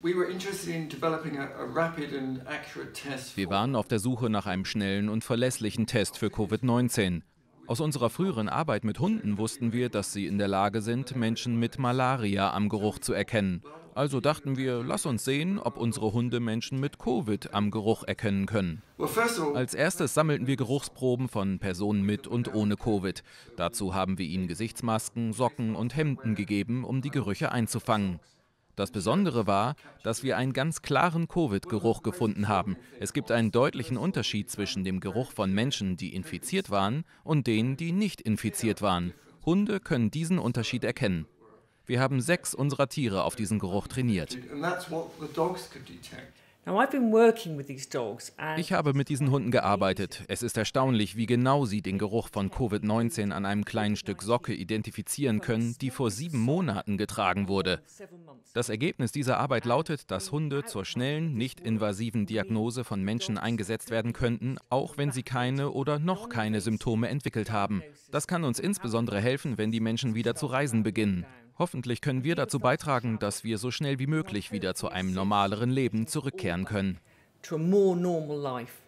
Wir waren auf der Suche nach einem schnellen und verlässlichen Test für Covid-19. Aus unserer früheren Arbeit mit Hunden wussten wir, dass sie in der Lage sind, Menschen mit Malaria am Geruch zu erkennen. Also dachten wir, lass uns sehen, ob unsere Hunde Menschen mit Covid am Geruch erkennen können. Als erstes sammelten wir Geruchsproben von Personen mit und ohne Covid. Dazu haben wir ihnen Gesichtsmasken, Socken und Hemden gegeben, um die Gerüche einzufangen. Das Besondere war, dass wir einen ganz klaren Covid-Geruch gefunden haben. Es gibt einen deutlichen Unterschied zwischen dem Geruch von Menschen, die infiziert waren, und denen, die nicht infiziert waren. Hunde können diesen Unterschied erkennen. Wir haben sechs unserer Tiere auf diesen Geruch trainiert. Ich habe mit diesen Hunden gearbeitet. Es ist erstaunlich, wie genau sie den Geruch von Covid-19 an einem kleinen Stück Socke identifizieren können, die vor sieben Monaten getragen wurde. Das Ergebnis dieser Arbeit lautet, dass Hunde zur schnellen, nicht invasiven Diagnose von Menschen eingesetzt werden könnten, auch wenn sie keine oder noch keine Symptome entwickelt haben. Das kann uns insbesondere helfen, wenn die Menschen wieder zu reisen beginnen. Hoffentlich können wir dazu beitragen, dass wir so schnell wie möglich wieder zu einem normaleren Leben zurückkehren können. to a more normal life